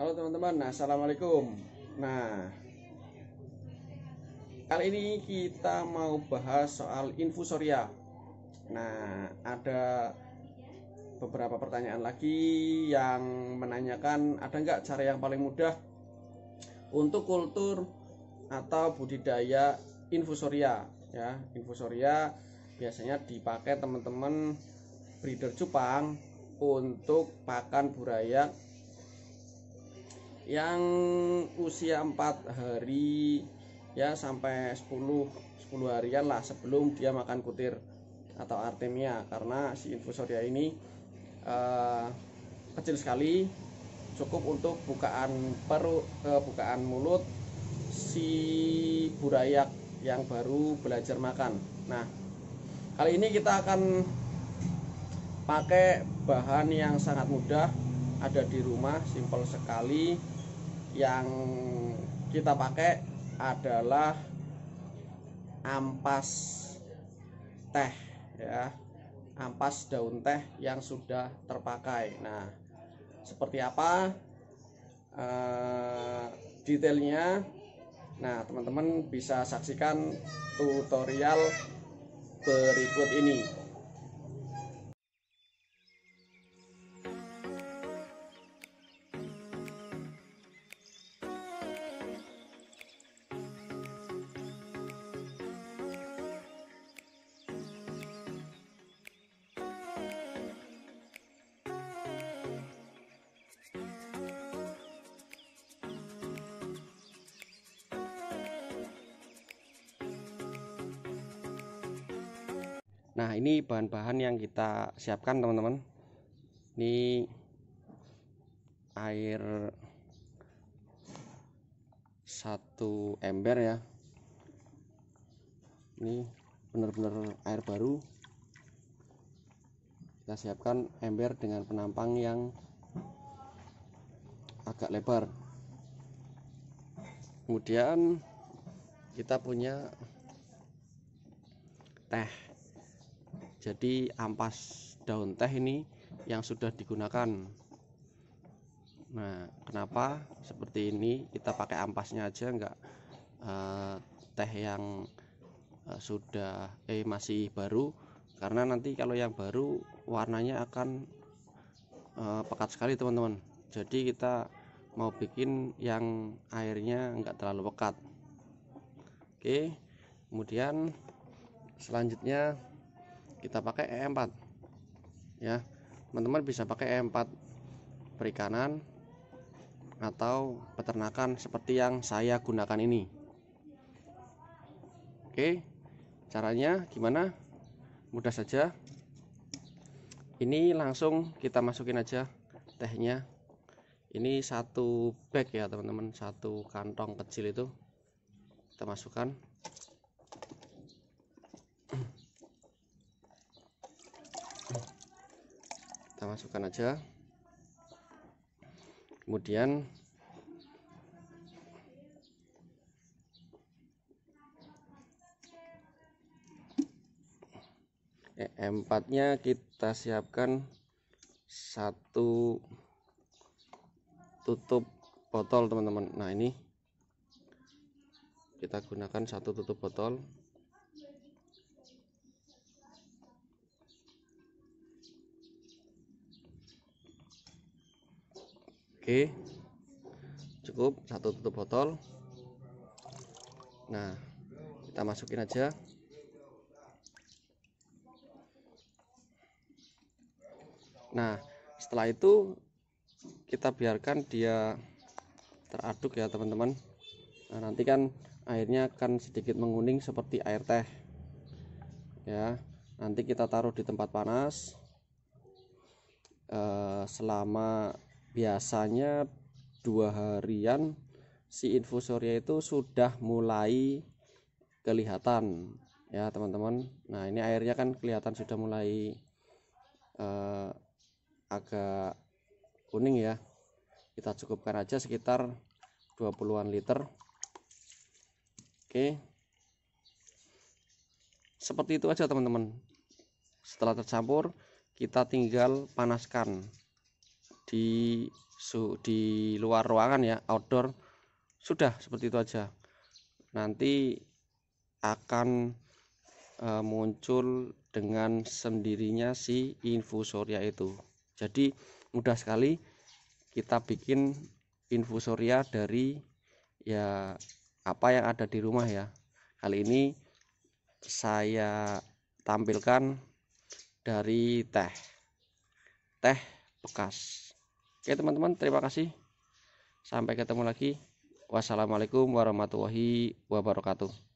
Halo teman-teman, nah, Assalamualaikum Nah Kali ini kita mau bahas soal infusoria Nah ada beberapa pertanyaan lagi yang menanyakan Ada nggak cara yang paling mudah untuk kultur atau budidaya infusoria ya Infusoria biasanya dipakai teman-teman breeder cupang untuk pakan burayak yang usia 4 hari ya sampai 10 10 harian lah sebelum dia makan kutir atau artemia karena si infusoria ini uh, kecil sekali cukup untuk bukaan perut ke eh, bukaan mulut si burayak yang baru belajar makan nah kali ini kita akan pakai bahan yang sangat mudah ada di rumah simple sekali yang kita pakai adalah ampas teh ya ampas daun teh yang sudah terpakai nah seperti apa eh, detailnya nah teman-teman bisa saksikan tutorial berikut ini Nah, ini bahan-bahan yang kita siapkan, teman-teman. Ini air satu ember ya. Ini benar-benar air baru. Kita siapkan ember dengan penampang yang agak lebar. Kemudian kita punya teh jadi ampas daun teh ini yang sudah digunakan nah kenapa seperti ini kita pakai ampasnya aja enggak eh, teh yang eh, sudah eh masih baru karena nanti kalau yang baru warnanya akan eh, pekat sekali teman-teman jadi kita mau bikin yang airnya enggak terlalu pekat oke kemudian selanjutnya kita pakai E4 ya teman-teman bisa pakai E4 perikanan atau peternakan seperti yang saya gunakan ini oke caranya gimana mudah saja ini langsung kita masukin aja tehnya ini satu bag ya teman-teman satu kantong kecil itu kita masukkan masukkan aja kemudian eh, m 4 nya kita siapkan satu tutup botol teman-teman nah ini kita gunakan satu tutup botol oke cukup satu tutup botol nah kita masukin aja nah setelah itu kita biarkan dia teraduk ya teman-teman nah nanti kan airnya akan sedikit menguning seperti air teh ya nanti kita taruh di tempat panas eh, selama biasanya dua harian si infusoria itu sudah mulai kelihatan ya teman-teman nah ini airnya kan kelihatan sudah mulai eh, agak kuning ya kita cukupkan aja sekitar 20-an liter oke seperti itu aja teman-teman setelah tercampur kita tinggal panaskan di su, di luar ruangan ya outdoor sudah seperti itu aja nanti akan e, muncul dengan sendirinya si infusoria itu jadi mudah sekali kita bikin infusoria dari ya apa yang ada di rumah ya kali ini saya tampilkan dari teh teh bekas Oke teman-teman, terima kasih. Sampai ketemu lagi. Wassalamualaikum warahmatullahi wabarakatuh.